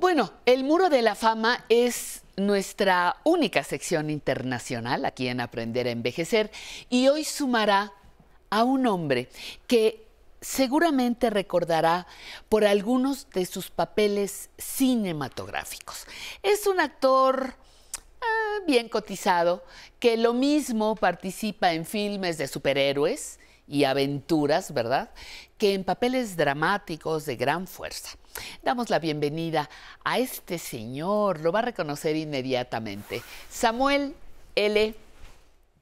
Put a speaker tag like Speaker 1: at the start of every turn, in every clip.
Speaker 1: Bueno, el Muro de la Fama es nuestra única sección internacional aquí en Aprender a Envejecer y hoy sumará a un hombre que seguramente recordará por algunos de sus papeles cinematográficos. Es un actor eh, bien cotizado que lo mismo participa en filmes de superhéroes y aventuras, ¿verdad? Que en papeles dramáticos de gran fuerza. Damos la bienvenida a este señor, lo va a reconocer inmediatamente, Samuel L.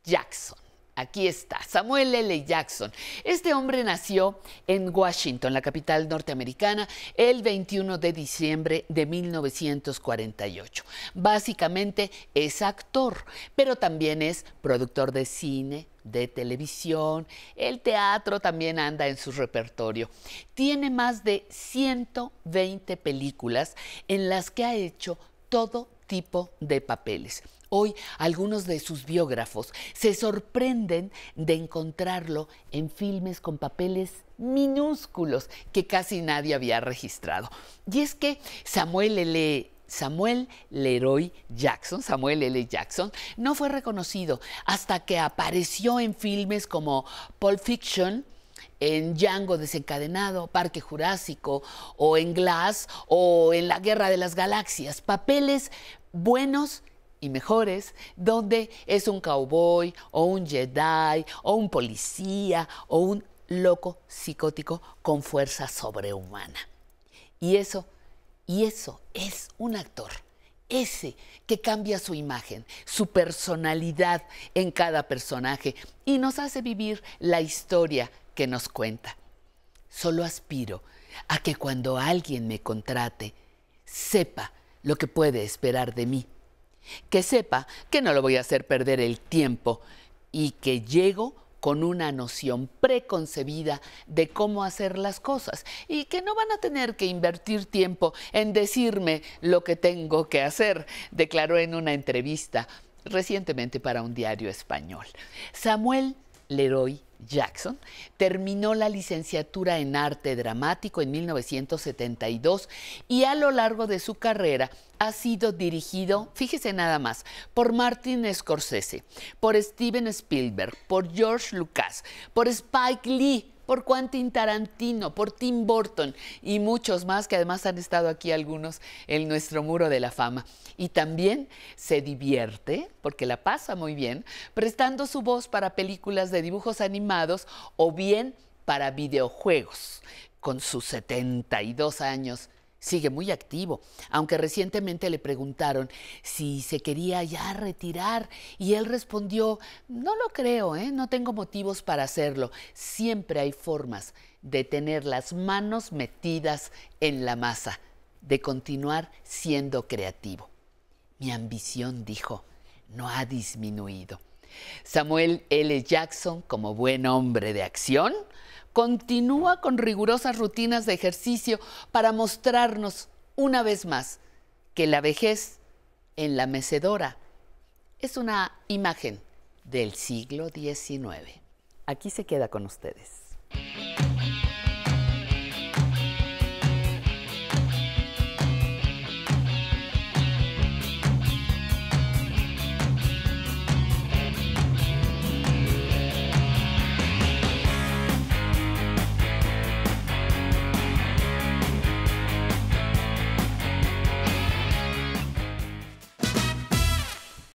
Speaker 1: Jackson aquí está, Samuel L. Jackson. Este hombre nació en Washington, la capital norteamericana, el 21 de diciembre de 1948. Básicamente es actor, pero también es productor de cine, de televisión, el teatro también anda en su repertorio. Tiene más de 120 películas en las que ha hecho todo tipo de papeles. Hoy algunos de sus biógrafos se sorprenden de encontrarlo en filmes con papeles minúsculos que casi nadie había registrado. Y es que Samuel L. Samuel Leroy Jackson, Samuel L. Jackson, no fue reconocido hasta que apareció en filmes como Pulp Fiction, en Django desencadenado, Parque Jurásico, o en Glass, o en La Guerra de las Galaxias. Papeles buenos y mejores, donde es un cowboy o un Jedi o un policía o un loco psicótico con fuerza sobrehumana. Y eso, y eso es un actor. Ese que cambia su imagen, su personalidad en cada personaje y nos hace vivir la historia que nos cuenta. Solo aspiro a que cuando alguien me contrate, sepa lo que puede esperar de mí que sepa que no lo voy a hacer perder el tiempo y que llego con una noción preconcebida de cómo hacer las cosas y que no van a tener que invertir tiempo en decirme lo que tengo que hacer, declaró en una entrevista recientemente para un diario español. Samuel Leroy Jackson terminó la licenciatura en arte dramático en 1972 y a lo largo de su carrera ha sido dirigido, fíjese nada más, por Martin Scorsese, por Steven Spielberg, por George Lucas, por Spike Lee, por Quentin Tarantino, por Tim Burton y muchos más que además han estado aquí algunos en nuestro muro de la fama. Y también se divierte, porque la pasa muy bien, prestando su voz para películas de dibujos animados o bien para videojuegos. Con sus 72 años, sigue muy activo, aunque recientemente le preguntaron si se quería ya retirar y él respondió, no lo creo, ¿eh? no tengo motivos para hacerlo, siempre hay formas de tener las manos metidas en la masa, de continuar siendo creativo. Mi ambición, dijo, no ha disminuido. Samuel L. Jackson, como buen hombre de acción, continúa con rigurosas rutinas de ejercicio para mostrarnos una vez más que la vejez en la mecedora es una imagen del siglo XIX. Aquí se queda con ustedes.